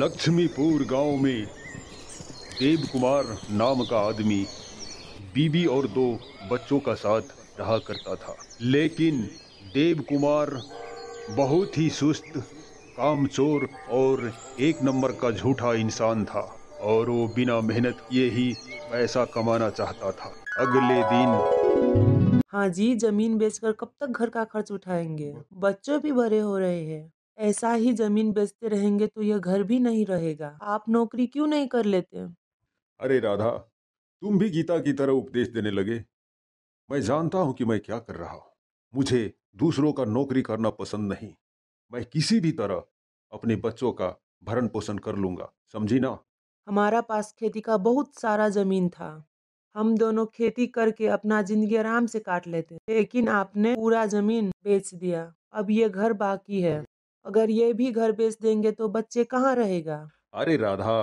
लक्ष्मीपुर गांव में देव कुमार नाम का आदमी बीबी और दो बच्चों का साथ रहा करता था लेकिन देव कुमार बहुत ही सुस्त कामचोर और एक नंबर का झूठा इंसान था और वो बिना मेहनत किए ही पैसा कमाना चाहता था अगले दिन हाँ जी जमीन बेचकर कब तक घर का खर्च उठाएंगे बच्चों भी भरे हो रहे हैं ऐसा ही जमीन बेचते रहेंगे तो यह घर भी नहीं रहेगा आप नौकरी क्यों नहीं कर लेते अरे राधा तुम भी गीता की तरह उपदेश देने लगे मैं जानता हूं कि मैं क्या कर रहा हूं मुझे दूसरों का नौकरी करना पसंद नहीं मैं किसी भी तरह अपने बच्चों का भरण पोषण कर लूंगा समझी ना हमारा पास खेती का बहुत सारा जमीन था हम दोनों खेती करके अपना जिंदगी आराम से काट लेते लेकिन आपने पूरा जमीन बेच दिया अब ये घर बाकी है अगर ये भी घर बेच देंगे तो बच्चे कहाँ रहेगा अरे राधा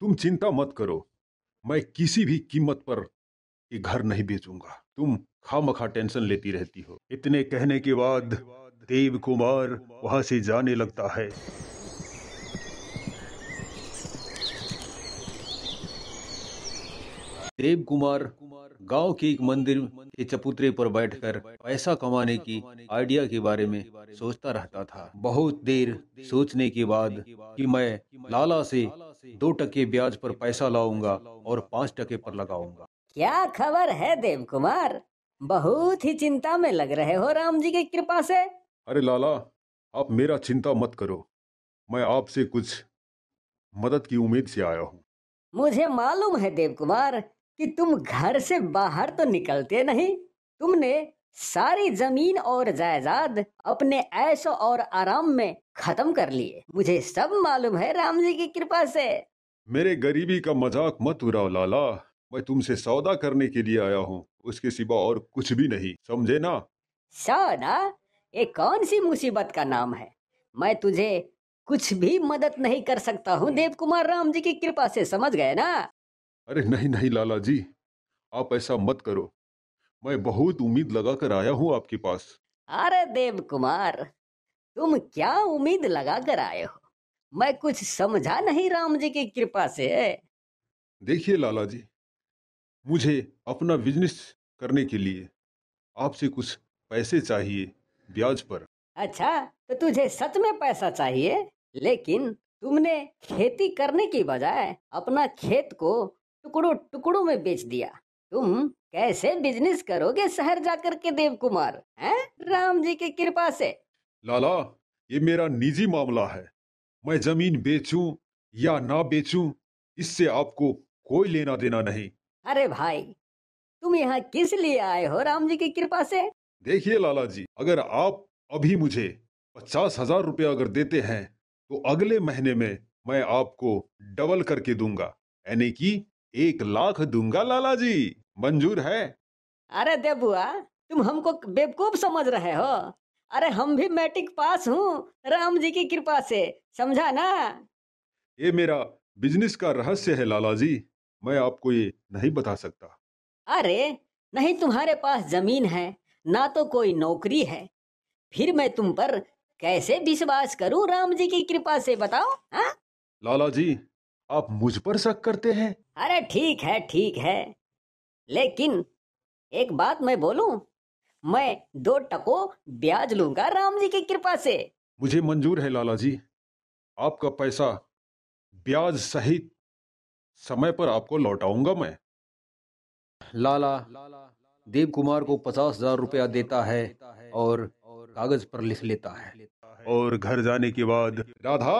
तुम चिंता मत करो मैं किसी भी कीमत पर ये घर नहीं बेचूंगा तुम खा मखा टेंशन लेती रहती हो इतने कहने के बाद देव कुमार वहां से जाने लगता है देव कुमार गांव के एक मंदिर के चपुतरे पर बैठकर पैसा कमाने की आइडिया के बारे में सोचता रहता था बहुत देर सोचने के बाद कि मैं लाला से दो टके ब्याज पर पैसा लाऊंगा और पाँच टके पर लगाऊंगा क्या खबर है देव कुमार बहुत ही चिंता में लग रहे हो राम जी की कृपा से अरे लाला आप मेरा चिंता मत करो मैं आपसे कुछ मदद की उम्मीद से आया हूँ मुझे मालूम है देव कुमार कि तुम घर से बाहर तो निकलते नहीं तुमने सारी जमीन और जायदाद अपने ऐश और आराम में खत्म कर लिए मुझे सब मालूम है राम जी की कृपा से मेरे गरीबी का मजाक मत उड़ाओ लाला मैं तुमसे सौदा करने के लिए आया हूँ उसके सिवा और कुछ भी नहीं समझे ना सौदा ये कौन सी मुसीबत का नाम है मैं तुझे कुछ भी मदद नहीं कर सकता हूँ देव कुमार राम जी की कृपा से समझ गए ना अरे नहीं नहीं लाला जी आप ऐसा मत करो मैं बहुत उम्मीद लगाकर आया हूँ आपके पास अरे देव कुमार तुम क्या उम्मीद लगाकर आए हो मैं कुछ समझा नहीं राम जी की कृपा से देखिए लाला जी मुझे अपना बिजनेस करने के लिए आपसे कुछ पैसे चाहिए ब्याज पर अच्छा तो तुझे सच में पैसा चाहिए लेकिन तुमने खेती करने की बजाय अपना खेत को टुकड़ों टुकड़ों में बेच दिया तुम कैसे बिजनेस करोगे शहर जाकर के देव कुमार है राम जी की कृपा से लाला ये मेरा निजी मामला है मैं जमीन बेचूं या ना बेचूं इससे आपको कोई लेना देना नहीं अरे भाई तुम यहाँ किस लिए आए हो राम जी की कृपा से देखिए लाला जी अगर आप अभी मुझे पचास हजार रूपए अगर देते हैं तो अगले महीने में मैं आपको डबल करके दूंगा यानी कि एक लाख दूंगा लाला जी मंजूर है अरे देबुआ तुम हमको बेवकूफ समझ रहे हो अरे हम भी मैट्रिक पास हूँ राम जी की कृपा से समझा ना ये मेरा बिजनेस का रहस्य है लाला जी मैं आपको ये नहीं बता सकता अरे नहीं तुम्हारे पास जमीन है ना तो कोई नौकरी है फिर मैं तुम पर कैसे विश्वास करूं राम जी की कृपा से बताओ हा? लाला जी आप मुझ पर शक करते हैं अरे ठीक है ठीक है लेकिन एक बात मैं बोलूं मैं दो टको ब्याज लूंगा राम जी की कृपा से मुझे मंजूर है लाला जी आपका पैसा ब्याज सहित समय पर आपको लौटाऊंगा मैं लाला देव कुमार को पचास हजार रुपया देता है और कागज पर लिख लेता है और घर जाने के बाद राधा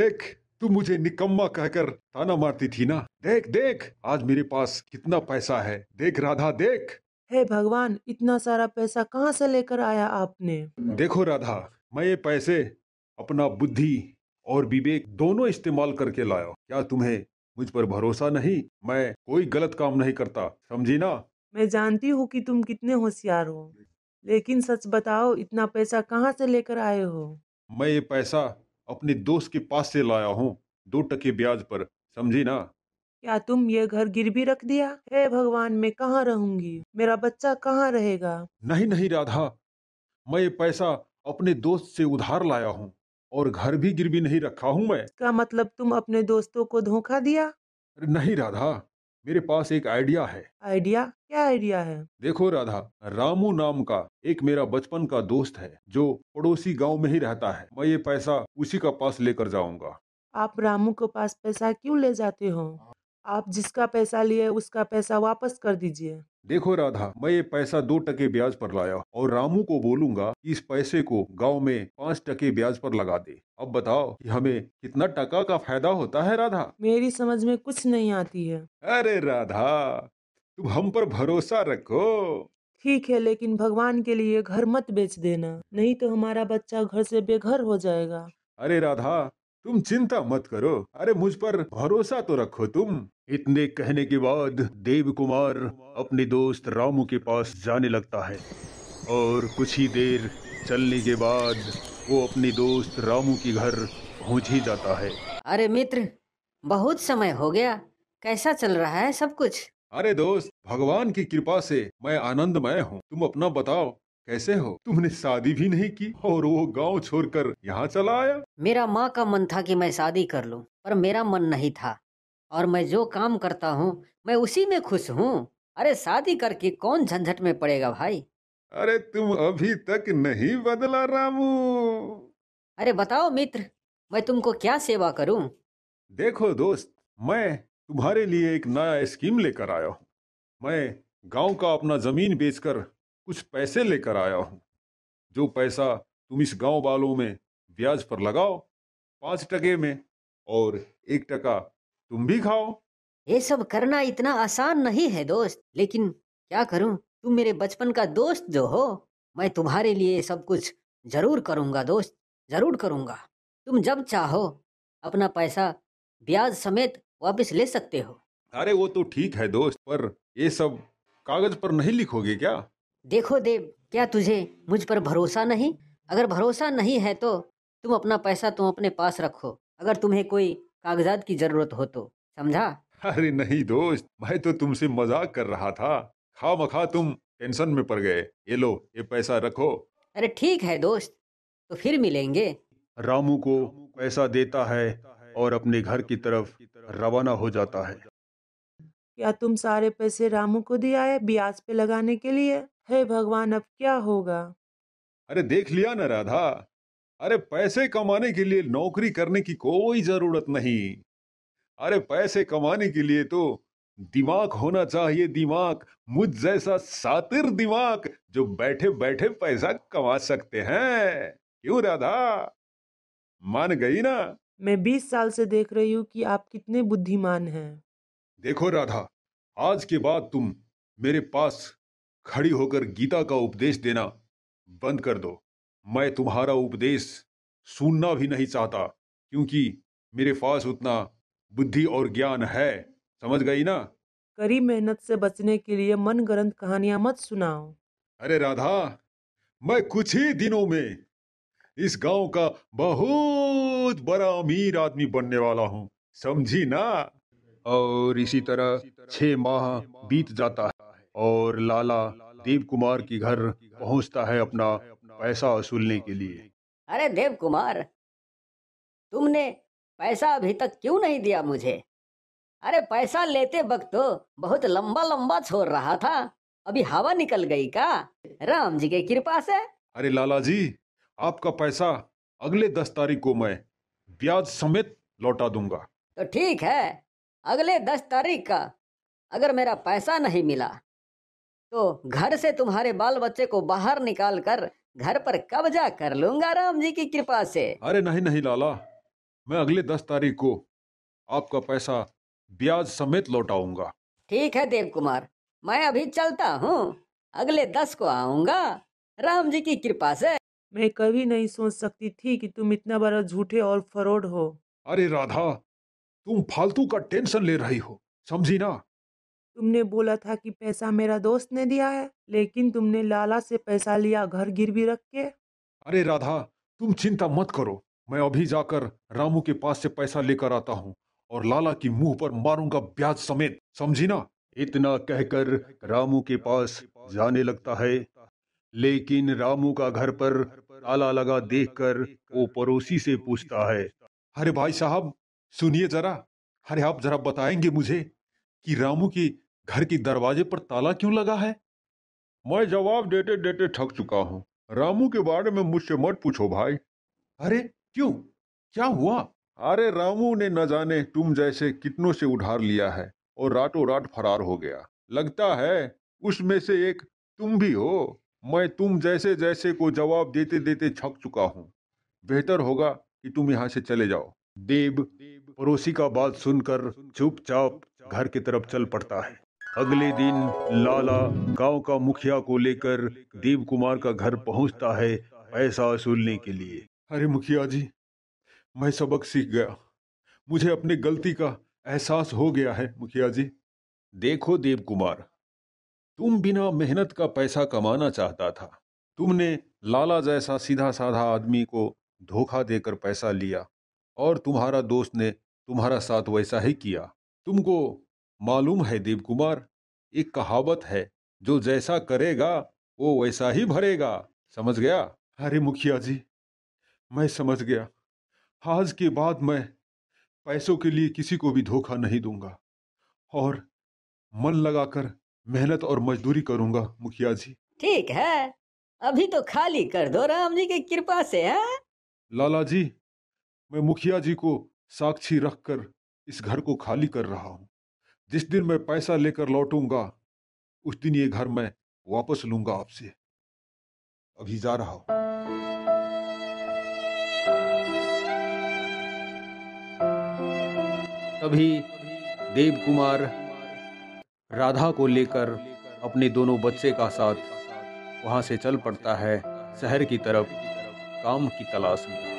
देख तू मुझे निकम्मा कहकर ताना मारती थी ना देख देख आज मेरे पास कितना पैसा है देख राधा देख हे भगवान इतना सारा पैसा कहाँ से लेकर आया आपने देखो राधा मैं ये पैसे अपना बुद्धि और विवेक दोनों इस्तेमाल करके लाया क्या तुम्हें मुझ पर भरोसा नहीं मैं कोई गलत काम नहीं करता समझी ना मैं जानती हूँ कि तुम कितने होशियार हो लेकिन सच बताओ इतना पैसा कहाँ से लेकर आए हो मैं ये पैसा अपने दोस्त के पास से लाया हूँ दो टके ब्याज पर समझी ना क्या तुम ये घर गिरवी रख दिया हे भगवान मैं कहाँ रहूंगी मेरा बच्चा कहाँ रहेगा नहीं नहीं राधा मैं ये पैसा अपने दोस्त से उधार लाया हूँ और घर भी गिरवी नहीं रखा हूँ मैं क्या मतलब तुम अपने दोस्तों को धोखा दिया नहीं राधा मेरे पास एक आइडिया है आइडिया क्या आइडिया है देखो राधा रामू नाम का एक मेरा बचपन का दोस्त है जो पड़ोसी गांव में ही रहता है मैं ये पैसा उसी का पास लेकर जाऊंगा आप रामू के पास पैसा क्यों ले जाते हो आप जिसका पैसा लिए उसका पैसा वापस कर दीजिए देखो राधा मैं ये पैसा दो टके ब्याज पर लाया और रामू को बोलूंगा कि इस पैसे को गांव में पाँच टके ब्याज पर लगा दे अब बताओ कि हमें कितना टका का फायदा होता है राधा मेरी समझ में कुछ नहीं आती है अरे राधा तुम हम पर भरोसा रखो ठीक है लेकिन भगवान के लिए घर मत बेच देना नहीं तो हमारा बच्चा घर से बेघर हो जाएगा अरे राधा तुम चिंता मत करो अरे मुझ पर भरोसा तो रखो तुम इतने कहने के बाद देव कुमार अपने दोस्त रामू के पास जाने लगता है और कुछ ही देर चलने के बाद वो अपने दोस्त रामू के घर पहुंच ही जाता है अरे मित्र बहुत समय हो गया कैसा चल रहा है सब कुछ अरे दोस्त भगवान की कृपा से मैं आनंदमय हूँ तुम अपना बताओ कैसे हो तुमने शादी भी नहीं की और वो गांव छोड़कर यहाँ चला आया मेरा माँ का मन था कि मैं शादी कर लूँ पर मेरा मन नहीं था और मैं जो काम करता हूँ मैं उसी में खुश हूँ अरे शादी करके कौन झंझट में पड़ेगा भाई अरे तुम अभी तक नहीं बदला रामू अरे बताओ मित्र मैं तुमको क्या सेवा करूँ देखो दोस्त मैं तुम्हारे लिए एक नया स्कीम लेकर आया हूँ मैं गांव का अपना जमीन बेचकर कुछ पैसे लेकर आया हूँ जो पैसा तुम इस गांव वालों में ब्याज पर लगाओ पांच टके में और एक टका तुम भी खाओ ये सब करना इतना आसान नहीं है दोस्त लेकिन क्या करूं तुम मेरे बचपन का दोस्त जो हो मैं तुम्हारे लिए सब कुछ जरूर करूंगा दोस्त जरूर करूंगा तुम जब चाहो अपना पैसा ब्याज समेत वापस ले सकते हो अरे वो तो ठीक है दोस्त पर ये सब कागज पर नहीं लिखोगे क्या देखो देव क्या तुझे मुझ पर भरोसा नहीं अगर भरोसा नहीं है तो तुम अपना पैसा तुम अपने पास रखो अगर तुम्हें कोई कागजात की जरूरत हो तो समझा अरे नहीं दोस्त मैं तो तुमसे मजाक कर रहा था खा मखा तुम टेंशन में पड़ गए ये लो ये पैसा रखो अरे ठीक है दोस्त तो फिर मिलेंगे रामू को पैसा देता है और अपने घर की तरफ रवाना हो जाता है क्या तुम सारे पैसे रामू को दिया है ब्याज पे लगाने के लिए हे भगवान अब क्या होगा अरे देख लिया ना राधा अरे पैसे कमाने के लिए नौकरी करने की कोई जरूरत नहीं अरे पैसे कमाने के लिए तो दिमाग होना चाहिए दिमाग मुझ जैसा सातिर दिमाग जो बैठे बैठे पैसा कमा सकते हैं क्यों राधा मान गई ना मैं बीस साल से देख रही हूँ कि आप कितने बुद्धिमान हैं देखो राधा आज के बाद तुम मेरे पास खड़ी होकर गीता का उपदेश देना बंद कर दो मैं तुम्हारा उपदेश सुनना भी नहीं चाहता क्योंकि मेरे पास उतना बुद्धि और ज्ञान है समझ गई ना करी मेहनत से बचने के लिए मन ग्रंथ कहानियां मत सुनाओ अरे राधा मैं कुछ ही दिनों में इस गांव का बहुत बहुत बड़ा अमीर आदमी बनने वाला हूँ समझी ना और इसी तरह छह माह बीत जाता है और लाला देव कुमार के घर पहुंचता है अपना पैसा वसूलने के लिए अरे देव कुमार तुमने पैसा अभी तक क्यों नहीं दिया मुझे अरे पैसा लेते वक्त तो बहुत लंबा लंबा छोड़ रहा था अभी हवा निकल गई का राम जी के कृपा से अरे लाला जी आपका पैसा अगले दस तारीख को मैं ब्याज समेत लौटा दूंगा तो ठीक है अगले दस तारीख का अगर मेरा पैसा नहीं मिला तो घर से तुम्हारे बाल बच्चे को बाहर निकाल कर घर पर कब्जा कर लूंगा राम जी की कृपा से अरे नहीं नहीं लाला मैं अगले दस तारीख को आपका पैसा ब्याज समेत लौटाऊंगा ठीक है देव कुमार मैं अभी चलता हूँ अगले दस को आऊंगा राम जी की कृपा से मैं कभी नहीं सोच सकती थी कि तुम इतना बड़ा झूठे और फरोड हो अरे राधा तुम फालतू का टेंशन ले रही हो समझी ना तुमने बोला था कि पैसा मेरा दोस्त ने दिया है लेकिन तुमने लाला से पैसा लिया घर गिरवी रख के अरे राधा तुम चिंता मत करो मैं अभी जाकर रामू के पास से पैसा लेकर आता हूँ और लाला की मुंह पर मारूंगा ब्याज समेत समझी ना इतना कहकर रामू के पास जाने लगता है लेकिन रामू का घर पर ताला लगा देखकर वो पड़ोसी से पूछता है अरे भाई साहब सुनिए जरा अरे आप जरा बताएंगे मुझे कि रामू के घर के दरवाजे पर ताला क्यों लगा है मैं जवाब देते देते थक चुका हूँ रामू के बारे में मुझसे मत पूछो भाई अरे क्यों क्या हुआ अरे रामू ने न जाने तुम जैसे कितनों से उधार लिया है और रातों रात फरार हो गया लगता है उसमें से एक तुम भी हो मैं तुम जैसे जैसे को जवाब देते देते छक चुका हूँ बेहतर होगा कि तुम यहाँ से चले जाओ देव पड़ोसी का बात सुनकर चुपचाप घर की तरफ चल पड़ता है अगले दिन लाला गांव का मुखिया को लेकर देव कुमार का घर पहुंचता है पैसा वसूलने के लिए अरे मुखिया जी मैं सबक सीख गया मुझे अपनी गलती का एहसास हो गया है मुखिया जी देखो देव कुमार तुम बिना मेहनत का पैसा कमाना चाहता था तुमने लाला जैसा सीधा साधा आदमी को धोखा देकर पैसा लिया और तुम्हारा दोस्त ने तुम्हारा साथ वैसा ही किया तुमको मालूम है देव कुमार एक कहावत है जो जैसा करेगा वो वैसा ही भरेगा समझ गया अरे मुखिया जी मैं समझ गया आज के बाद मैं पैसों के लिए किसी को भी धोखा नहीं दूंगा और मन लगाकर मेहनत और मजदूरी करूंगा मुखिया जी ठीक है अभी तो खाली कर दो राम जी की कृपा से है हाँ? लाला जी मैं मुखिया जी को साक्षी रखकर इस घर को खाली कर रहा हूँ जिस दिन मैं पैसा लेकर लौटूंगा उस दिन ये घर मैं वापस लूंगा आपसे अभी जा रहा हूं तभी देव कुमार राधा को लेकर अपने दोनों बच्चे का साथ वहाँ से चल पड़ता है शहर की तरफ काम की तलाश में